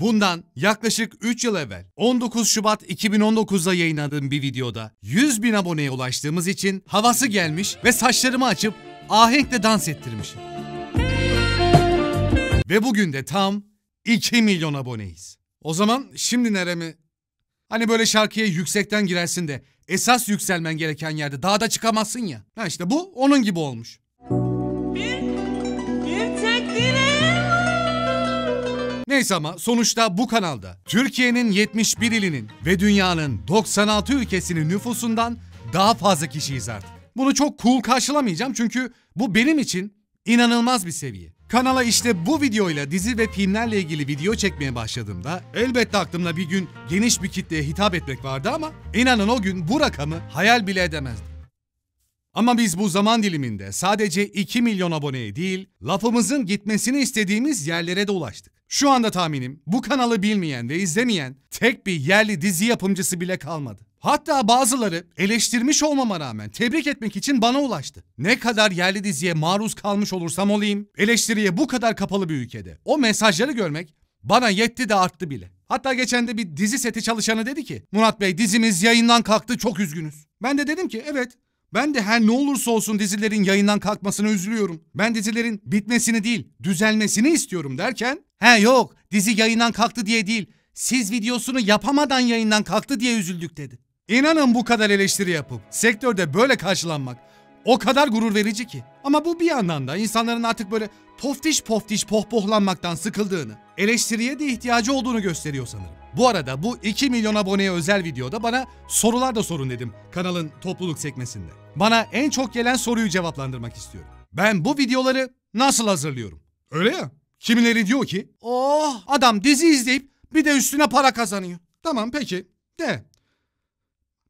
Bundan yaklaşık 3 yıl evvel 19 Şubat 2019'da yayınladığım bir videoda 100 bin aboneye ulaştığımız için havası gelmiş ve saçlarımı açıp ahenkle dans ettirmişim. Ve bugün de tam 2 milyon aboneyiz. O zaman şimdi neremi? Hani böyle şarkıya yüksekten girersin de esas yükselmen gereken yerde dağda çıkamazsın ya. Ha işte bu onun gibi olmuş. neyse ama sonuçta bu kanalda Türkiye'nin 71 ilinin ve dünyanın 96 ülkesinin nüfusundan daha fazla kişiyiz artık. Bunu çok cool karşılamayacağım çünkü bu benim için inanılmaz bir seviye. Kanala işte bu videoyla dizi ve filmlerle ilgili video çekmeye başladığımda elbette aklımda bir gün geniş bir kitleye hitap etmek vardı ama inanın o gün bu rakamı hayal bile edemezdim. Ama biz bu zaman diliminde sadece 2 milyon aboneye değil, lafımızın gitmesini istediğimiz yerlere de ulaştık. Şu anda tahminim bu kanalı bilmeyen ve izlemeyen tek bir yerli dizi yapımcısı bile kalmadı. Hatta bazıları eleştirmiş olmama rağmen tebrik etmek için bana ulaştı. Ne kadar yerli diziye maruz kalmış olursam olayım, eleştiriye bu kadar kapalı bir ülkede o mesajları görmek bana yetti de arttı bile. Hatta geçen de bir dizi seti çalışanı dedi ki Murat Bey dizimiz yayından kalktı çok üzgünüz. Ben de dedim ki evet ben de her ne olursa olsun dizilerin yayından kalkmasına üzülüyorum. Ben dizilerin bitmesini değil, düzelmesini istiyorum derken, he yok, dizi yayından kalktı diye değil, siz videosunu yapamadan yayından kalktı diye üzüldük dedi. İnanın bu kadar eleştiri yapıp sektörde böyle karşılanmak o kadar gurur verici ki. Ama bu bir yandan da insanların artık böyle poftiş poftiş pohpohlanmaktan sıkıldığını, eleştiriye de ihtiyacı olduğunu gösteriyor sanırım. Bu arada bu 2 milyon aboneye özel videoda bana sorular da sorun dedim kanalın topluluk sekmesinde. Bana en çok gelen soruyu cevaplandırmak istiyorum. Ben bu videoları nasıl hazırlıyorum? Öyle ya. Kimileri diyor ki, "Oh, adam dizi izleyip bir de üstüne para kazanıyor." Tamam peki. De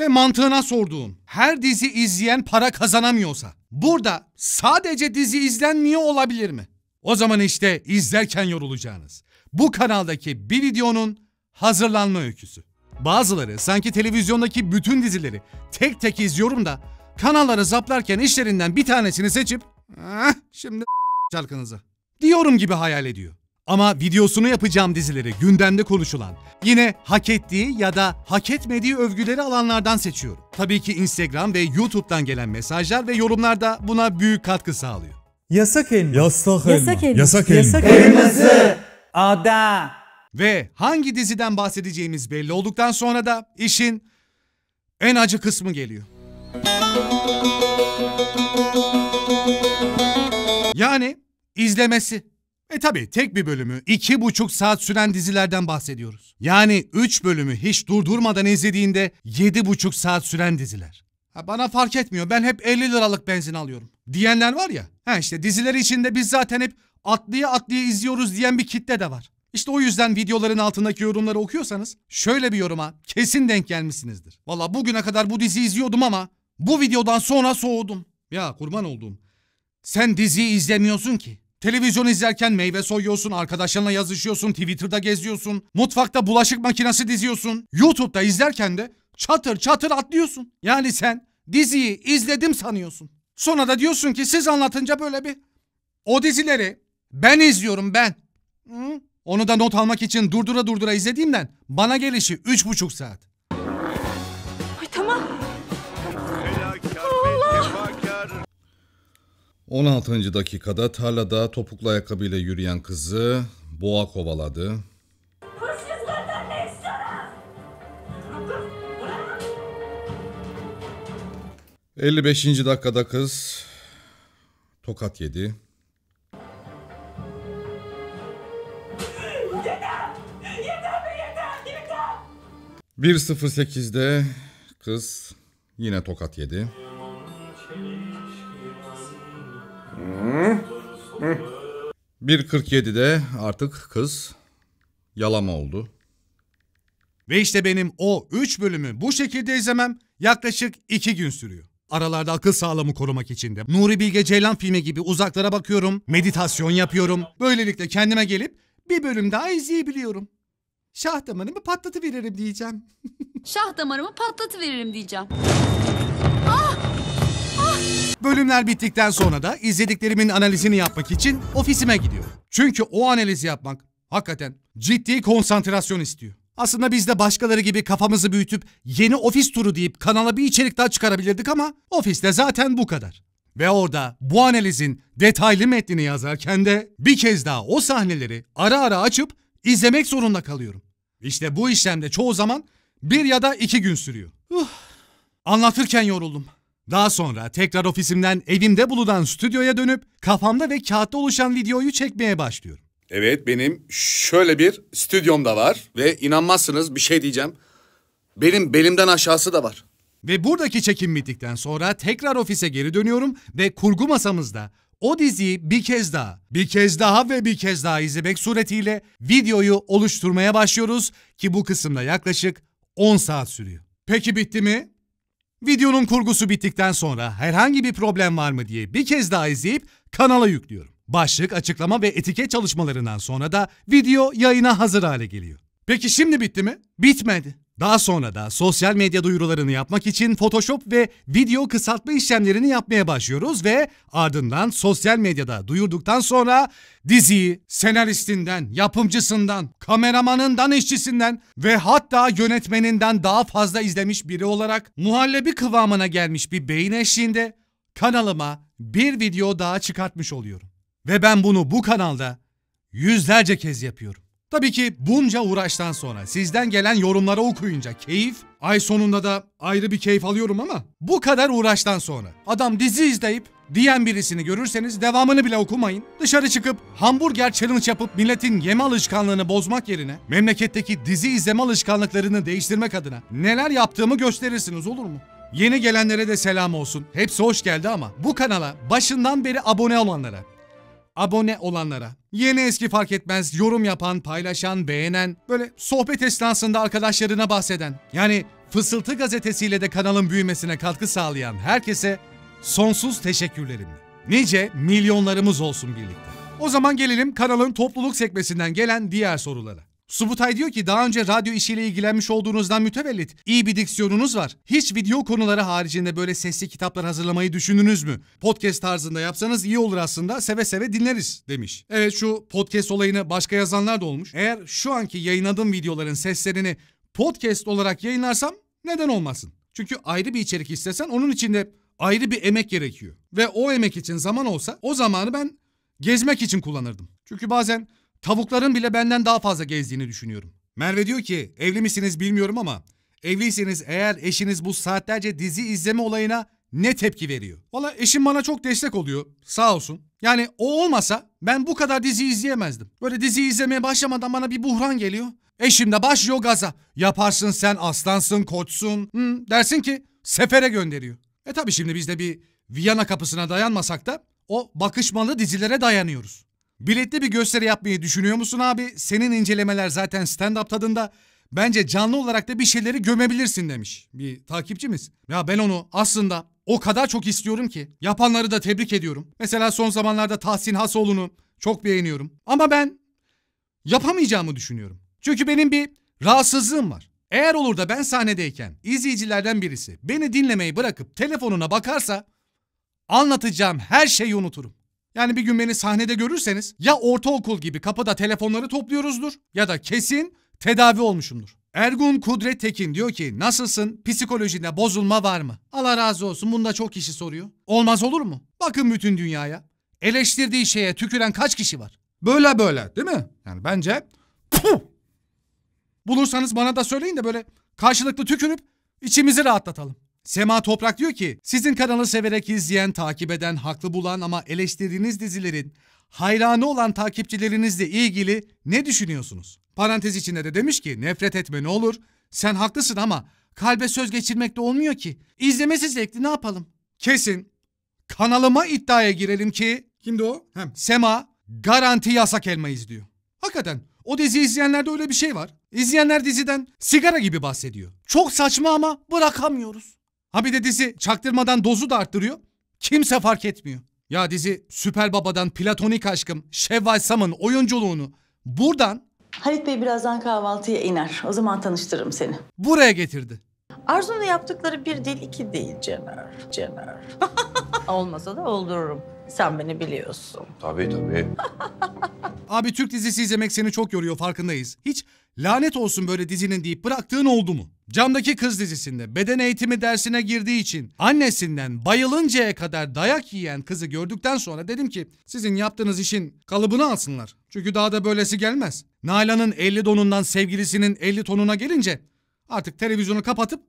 ve mantığına sorduğum her dizi izleyen para kazanamıyorsa burada sadece dizi izlenmiyor olabilir mi? O zaman işte izlerken yorulacağınız bu kanaldaki bir videonun hazırlanma öyküsü. Bazıları sanki televizyondaki bütün dizileri tek tek izliyorum da kanalları zaplarken işlerinden bir tanesini seçip eh, şimdi şarkınızı diyorum gibi hayal ediyor. Ama videosunu yapacağım dizileri gündemde konuşulan, yine hak ettiği ya da hak etmediği övgüleri alanlardan seçiyorum. Tabii ki Instagram ve YouTube'dan gelen mesajlar ve yorumlar da buna büyük katkı sağlıyor. Yasak elma. Yasak elma. Yasak elma. Yasak elma. Yasak ada. Ve hangi diziden bahsedeceğimiz belli olduktan sonra da işin en acı kısmı geliyor. Yani izlemesi. E tabi tek bir bölümü iki buçuk saat süren dizilerden bahsediyoruz. Yani üç bölümü hiç durdurmadan izlediğinde yedi buçuk saat süren diziler. Ha bana fark etmiyor ben hep 50 liralık benzin alıyorum diyenler var ya. Ha işte dizileri içinde biz zaten hep atlaya atlaya izliyoruz diyen bir kitle de var. İşte o yüzden videoların altındaki yorumları okuyorsanız şöyle bir yoruma kesin denk gelmişsinizdir. Valla bugüne kadar bu diziyi izliyordum ama bu videodan sonra soğudum. Ya kurban olduğum. Sen diziyi izlemiyorsun ki. Televizyon izlerken meyve soyuyorsun, arkadaşlarınla yazışıyorsun, Twitter'da geziyorsun, mutfakta bulaşık makinesi diziyorsun, YouTube'da izlerken de çatır çatır atlıyorsun. Yani sen diziyi izledim sanıyorsun. Sonra da diyorsun ki siz anlatınca böyle bir o dizileri ben izliyorum ben. Hı? Onu da not almak için durdura durdura izlediğimden bana gelişi 3,5 saat. 16. dakikada tarlada topuklu ayakkabıyla yürüyen kızı boğa kovaladı. Elli beşinci dakikada kız tokat yedi. Yeter! Yeter be yeter! Yeter! 1.08'de kız yine tokat yedi. 1.47'de artık kız yalama oldu. Ve işte benim o 3 bölümü bu şekilde izlemem yaklaşık 2 gün sürüyor. Aralarda akıl sağlamı korumak için de Nuri Bilge Ceylan filmi gibi uzaklara bakıyorum, meditasyon yapıyorum. Böylelikle kendime gelip bir bölüm daha izleyebiliyorum. Şah damarımı patlatıveririm diyeceğim. Şah damarımı patlatıveririm diyeceğim. Ah! Bölümler bittikten sonra da izlediklerimin analizini yapmak için ofisime gidiyorum. Çünkü o analizi yapmak hakikaten ciddi konsantrasyon istiyor. Aslında biz de başkaları gibi kafamızı büyütüp yeni ofis turu deyip kanala bir içerik daha çıkarabilirdik ama ofiste zaten bu kadar. Ve orada bu analizin detaylı metnini yazarken de bir kez daha o sahneleri ara ara açıp izlemek zorunda kalıyorum. İşte bu işlemde çoğu zaman bir ya da iki gün sürüyor. Uh, anlatırken yoruldum. Daha sonra tekrar ofisimden evimde bulunan stüdyoya dönüp kafamda ve kağıtta oluşan videoyu çekmeye başlıyorum. Evet benim şöyle bir stüdyom da var ve inanmazsınız bir şey diyeceğim. Benim belimden aşağısı da var. Ve buradaki çekim bittikten sonra tekrar ofise geri dönüyorum ve kurgu masamızda o diziyi bir kez daha, bir kez daha ve bir kez daha izlemek suretiyle videoyu oluşturmaya başlıyoruz ki bu kısımda yaklaşık 10 saat sürüyor. Peki bitti mi? Videonun kurgusu bittikten sonra herhangi bir problem var mı diye bir kez daha izleyip kanala yüklüyorum. Başlık, açıklama ve etiket çalışmalarından sonra da video yayına hazır hale geliyor. Peki şimdi bitti mi? Bitmedi. Daha sonra da sosyal medya duyurularını yapmak için Photoshop ve video kısaltma işlemlerini yapmaya başlıyoruz ve ardından sosyal medyada duyurduktan sonra diziyi senaristinden, yapımcısından, kameramanından, işçisinden ve hatta yönetmeninden daha fazla izlemiş biri olarak muhallebi kıvamına gelmiş bir beyin eşliğinde kanalıma bir video daha çıkartmış oluyorum. Ve ben bunu bu kanalda yüzlerce kez yapıyorum. Tabii ki bunca uğraştan sonra sizden gelen yorumları okuyunca keyif, ay sonunda da ayrı bir keyif alıyorum ama bu kadar uğraştan sonra adam dizi izleyip diyen birisini görürseniz devamını bile okumayın. Dışarı çıkıp hamburger challenge yapıp milletin yeme alışkanlığını bozmak yerine memleketteki dizi izleme alışkanlıklarını değiştirmek adına neler yaptığımı gösterirsiniz olur mu? Yeni gelenlere de selam olsun. Hepsi hoş geldi ama bu kanala başından beri abone olanlara, abone olanlara. Yeni eski fark etmez yorum yapan, paylaşan, beğenen, böyle sohbet esnasında arkadaşlarına bahseden. Yani Fısıltı gazetesiyle de kanalın büyümesine katkı sağlayan herkese sonsuz teşekkürlerimle. Nice milyonlarımız olsun birlikte. O zaman gelelim kanalın topluluk sekmesinden gelen diğer sorulara. Subutay diyor ki daha önce radyo işiyle ilgilenmiş olduğunuzdan mütevellit. İyi bir diksiyonunuz var. Hiç video konuları haricinde böyle sesli kitaplar hazırlamayı düşündünüz mü? Podcast tarzında yapsanız iyi olur aslında. Seve seve dinleriz demiş. Evet şu podcast olayını başka yazanlar da olmuş. Eğer şu anki yayınladığım videoların seslerini podcast olarak yayınlarsam neden olmasın? Çünkü ayrı bir içerik istesen onun için de ayrı bir emek gerekiyor. Ve o emek için zaman olsa o zamanı ben gezmek için kullanırdım. Çünkü bazen Tavukların bile benden daha fazla gezdiğini düşünüyorum. Merve diyor ki evli misiniz bilmiyorum ama evliyseniz eğer eşiniz bu saatlerce dizi izleme olayına ne tepki veriyor? Valla eşim bana çok destek oluyor sağ olsun. Yani o olmasa ben bu kadar dizi izleyemezdim. Böyle dizi izlemeye başlamadan bana bir buhran geliyor. Eşim de başlıyor gaza. Yaparsın sen aslansın koçsun. Hı, dersin ki sefere gönderiyor. E tabi şimdi biz de bir Viyana kapısına dayanmasak da o bakışmalı dizilere dayanıyoruz. Biletli bir gösteri yapmayı düşünüyor musun abi? Senin incelemeler zaten stand-up tadında. Bence canlı olarak da bir şeyleri gömebilirsin demiş bir takipçimiz. Ya ben onu aslında o kadar çok istiyorum ki. Yapanları da tebrik ediyorum. Mesela son zamanlarda Tahsin Hasoğlu'nu çok beğeniyorum. Ama ben yapamayacağımı düşünüyorum. Çünkü benim bir rahatsızlığım var. Eğer olur da ben sahnedeyken izleyicilerden birisi beni dinlemeyi bırakıp telefonuna bakarsa anlatacağım her şeyi unuturum. Yani bir gün beni sahnede görürseniz ya ortaokul gibi kapıda telefonları topluyoruzdur ya da kesin tedavi olmuşumdur. Ergun Kudret Tekin diyor ki nasılsın psikolojinde bozulma var mı? Allah razı olsun bunda çok kişi soruyor. Olmaz olur mu? Bakın bütün dünyaya. Eleştirdiği şeye tüküren kaç kişi var? Böyle böyle değil mi? Yani bence puh! Bulursanız bana da söyleyin de böyle karşılıklı tükürüp içimizi rahatlatalım. Sema Toprak diyor ki sizin kanalı severek izleyen, takip eden, haklı bulan ama eleştirdiğiniz dizilerin hayranı olan takipçilerinizle ilgili ne düşünüyorsunuz? Parantez içinde de demiş ki nefret etme ne olur sen haklısın ama kalbe söz geçirmek de olmuyor ki. İzlemesi zevkli ne yapalım? Kesin kanalıma iddiaya girelim ki Kimdi o? Hem. Sema garanti yasak elmayız diyor. Hakikaten o dizi izleyenlerde öyle bir şey var. İzleyenler diziden sigara gibi bahsediyor. Çok saçma ama bırakamıyoruz. Ha bir de dizi çaktırmadan dozu da arttırıyor. Kimse fark etmiyor. Ya dizi Süper Baba'dan platonik aşkım Şevval Sam'ın oyunculuğunu buradan Halit Bey birazdan kahvaltıya iner. O zaman tanıştırırım seni. buraya getirdi. Arzu'nun yaptıkları bir değil iki değil Cener. Cener. Olmasa da oldururum. Sen beni biliyorsun. Tabii tabii. Abi Türk dizisi izlemek seni çok yoruyor farkındayız. Hiç lanet olsun böyle dizinin deyip bıraktığın oldu mu? Camdaki Kız dizisinde beden eğitimi dersine girdiği için annesinden bayılıncaya kadar dayak yiyen kızı gördükten sonra dedim ki sizin yaptığınız işin kalıbını alsınlar. Çünkü daha da böylesi gelmez. Nalan'ın 50 donundan sevgilisinin 50 tonuna gelince artık televizyonu kapatıp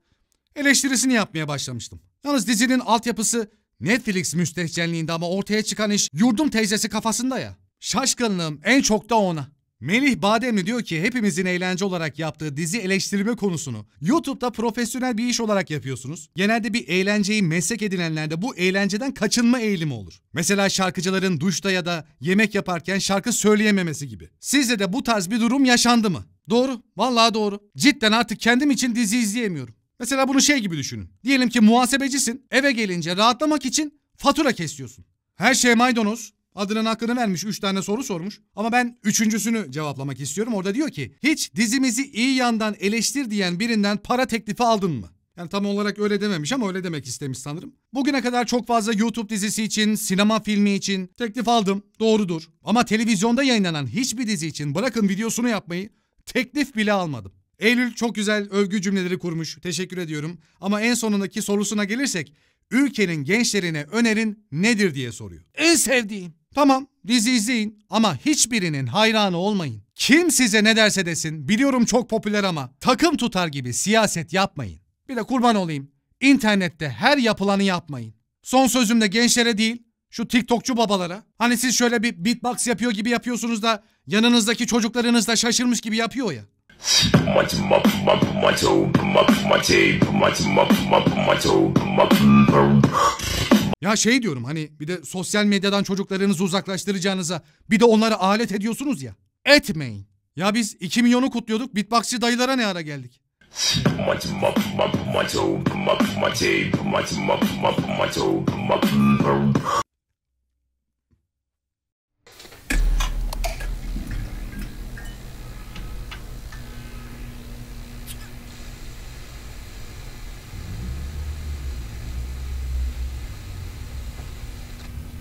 eleştirisini yapmaya başlamıştım. Yalnız dizinin altyapısı Netflix müstehcenliğinde ama ortaya çıkan iş yurdum teyzesi kafasında ya. Şaşkınlığım en çok da ona. Melih Bademli diyor ki hepimizin eğlence olarak yaptığı dizi eleştirme konusunu YouTube'da profesyonel bir iş olarak yapıyorsunuz. Genelde bir eğlenceyi meslek edinenlerde bu eğlenceden kaçınma eğilimi olur. Mesela şarkıcıların duşta ya da yemek yaparken şarkı söyleyememesi gibi. Sizde de bu tarz bir durum yaşandı mı? Doğru. Vallahi doğru. Cidden artık kendim için dizi izleyemiyorum. Mesela bunu şey gibi düşünün. Diyelim ki muhasebecisin. Eve gelince rahatlamak için fatura kesiyorsun. Her şey maydanoz. Adının hakkını vermiş. Üç tane soru sormuş. Ama ben üçüncüsünü cevaplamak istiyorum. Orada diyor ki hiç dizimizi iyi yandan eleştir diyen birinden para teklifi aldın mı? Yani tam olarak öyle dememiş ama öyle demek istemiş sanırım. Bugüne kadar çok fazla YouTube dizisi için, sinema filmi için teklif aldım. Doğrudur. Ama televizyonda yayınlanan hiçbir dizi için bırakın videosunu yapmayı teklif bile almadım. Eylül çok güzel övgü cümleleri kurmuş. Teşekkür ediyorum. Ama en sonundaki sorusuna gelirsek ülkenin gençlerine önerin nedir diye soruyor. En sevdiğim Tamam dizi izleyin ama hiçbirinin hayranı olmayın. Kim size ne derse desin biliyorum çok popüler ama takım tutar gibi siyaset yapmayın. Bir de kurban olayım internette her yapılanı yapmayın. Son sözüm de gençlere değil şu TikTokçu babalara. Hani siz şöyle bir beatbox yapıyor gibi yapıyorsunuz da yanınızdaki çocuklarınız da şaşırmış gibi yapıyor ya. Ya şey diyorum hani bir de sosyal medyadan çocuklarınızı uzaklaştıracağınıza bir de onlara alet ediyorsunuz ya. Etmeyin. Ya biz 2 milyonu kutluyorduk beatboxçı dayılara ne ara geldik?